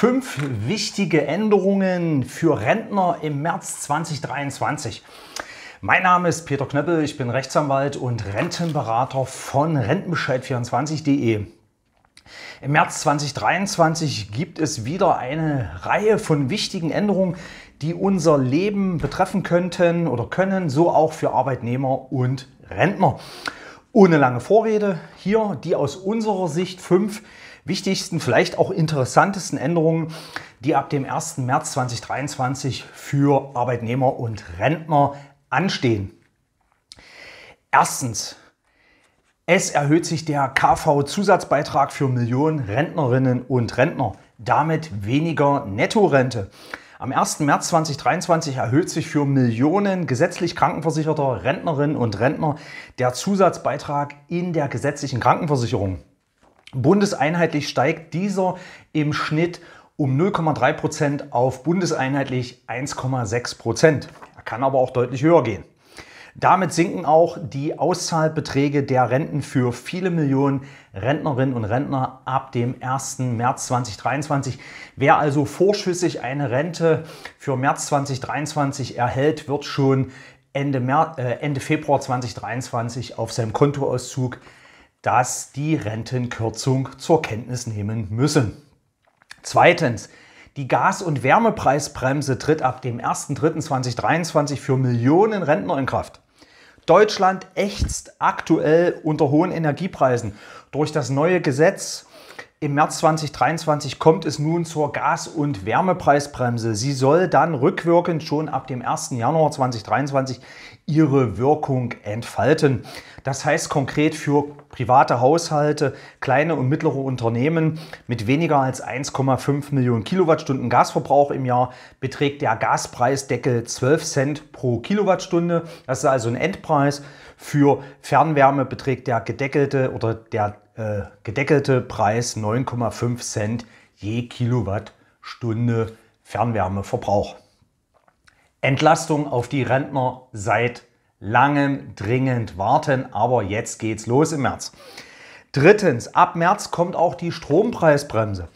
Fünf wichtige Änderungen für Rentner im März 2023. Mein Name ist Peter Knöppel, ich bin Rechtsanwalt und Rentenberater von Rentenbescheid24.de. Im März 2023 gibt es wieder eine Reihe von wichtigen Änderungen, die unser Leben betreffen könnten oder können, so auch für Arbeitnehmer und Rentner. Ohne lange Vorrede hier die aus unserer Sicht fünf wichtigsten, vielleicht auch interessantesten Änderungen, die ab dem 1. März 2023 für Arbeitnehmer und Rentner anstehen. Erstens, es erhöht sich der KV-Zusatzbeitrag für Millionen Rentnerinnen und Rentner, damit weniger Nettorente. Am 1. März 2023 erhöht sich für Millionen gesetzlich krankenversicherter Rentnerinnen und Rentner der Zusatzbeitrag in der gesetzlichen Krankenversicherung. Bundeseinheitlich steigt dieser im Schnitt um 0,3% Prozent auf bundeseinheitlich 1,6%. Prozent. Er kann aber auch deutlich höher gehen. Damit sinken auch die Auszahlbeträge der Renten für viele Millionen Rentnerinnen und Rentner ab dem 1. März 2023. Wer also vorschüssig eine Rente für März 2023 erhält, wird schon Ende, März, äh, Ende Februar 2023 auf seinem Kontoauszug das die Rentenkürzung zur Kenntnis nehmen müssen. Zweitens, die Gas- und Wärmepreisbremse tritt ab dem 1.3.2023 für Millionen Rentner in Kraft. Deutschland ächzt aktuell unter hohen Energiepreisen. Durch das neue Gesetz im März 2023 kommt es nun zur Gas- und Wärmepreisbremse. Sie soll dann rückwirkend schon ab dem 1. Januar 2023 ihre Wirkung entfalten. Das heißt konkret für private Haushalte, kleine und mittlere Unternehmen mit weniger als 1,5 Millionen Kilowattstunden Gasverbrauch im Jahr beträgt der Gaspreisdeckel 12 Cent pro Kilowattstunde. Das ist also ein Endpreis. Für Fernwärme beträgt der gedeckelte oder der äh, gedeckelte Preis 9,5 Cent je Kilowattstunde Fernwärmeverbrauch. Entlastung auf die Rentner seit langem dringend warten, aber jetzt geht's los im März. Drittens, ab März kommt auch die Strompreisbremse.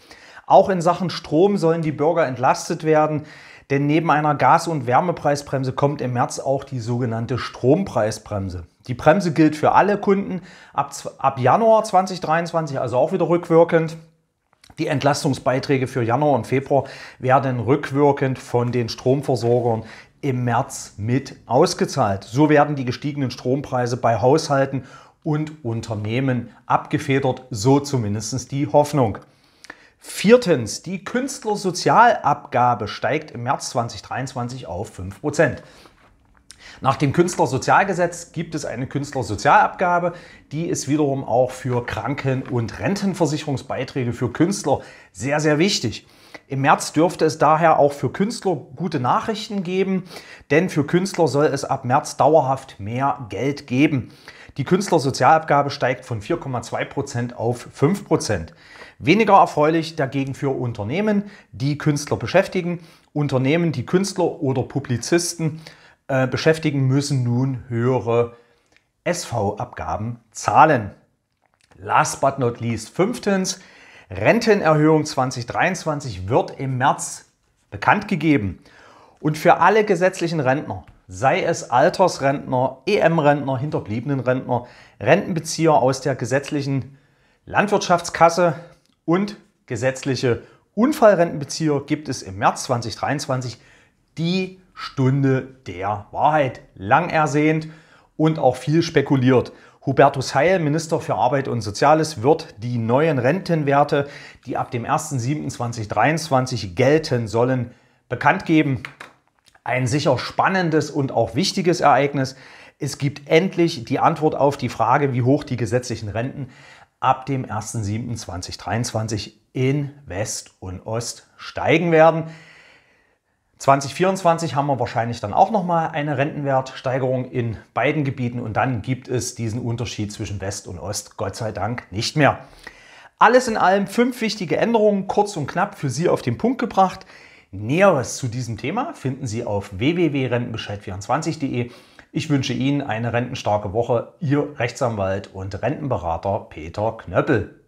Auch in Sachen Strom sollen die Bürger entlastet werden. Denn neben einer Gas- und Wärmepreisbremse kommt im März auch die sogenannte Strompreisbremse. Die Bremse gilt für alle Kunden ab, ab Januar 2023, also auch wieder rückwirkend. Die Entlastungsbeiträge für Januar und Februar werden rückwirkend von den Stromversorgern im März mit ausgezahlt. So werden die gestiegenen Strompreise bei Haushalten und Unternehmen abgefedert, so zumindest die Hoffnung. Viertens, die Künstlersozialabgabe steigt im März 2023 auf 5 Prozent. Nach dem Künstlersozialgesetz gibt es eine Künstlersozialabgabe, die ist wiederum auch für Kranken- und Rentenversicherungsbeiträge für Künstler sehr, sehr wichtig. Im März dürfte es daher auch für Künstler gute Nachrichten geben, denn für Künstler soll es ab März dauerhaft mehr Geld geben. Die Künstlersozialabgabe steigt von 4,2% Prozent auf 5%. Prozent. Weniger erfreulich dagegen für Unternehmen, die Künstler beschäftigen. Unternehmen, die Künstler oder Publizisten äh, beschäftigen, müssen nun höhere SV-Abgaben zahlen. Last but not least, fünftens, Rentenerhöhung 2023 wird im März bekannt gegeben. Und für alle gesetzlichen Rentner, sei es Altersrentner, EM-Rentner, hinterbliebenen Rentner, Rentenbezieher aus der gesetzlichen Landwirtschaftskasse und gesetzliche Unfallrentenbezieher, gibt es im März 2023 die Stunde der Wahrheit. Lang ersehnt und auch viel spekuliert. Hubertus Heil, Minister für Arbeit und Soziales, wird die neuen Rentenwerte, die ab dem 1.7.2023 gelten sollen, bekannt geben. Ein sicher spannendes und auch wichtiges Ereignis. Es gibt endlich die Antwort auf die Frage, wie hoch die gesetzlichen Renten ab dem 1.7.2023 in West und Ost steigen werden. 2024 haben wir wahrscheinlich dann auch nochmal eine Rentenwertsteigerung in beiden Gebieten und dann gibt es diesen Unterschied zwischen West und Ost, Gott sei Dank, nicht mehr. Alles in allem fünf wichtige Änderungen, kurz und knapp für Sie auf den Punkt gebracht. Näheres zu diesem Thema finden Sie auf www.rentenbescheid24.de. Ich wünsche Ihnen eine rentenstarke Woche. Ihr Rechtsanwalt und Rentenberater Peter Knöppel.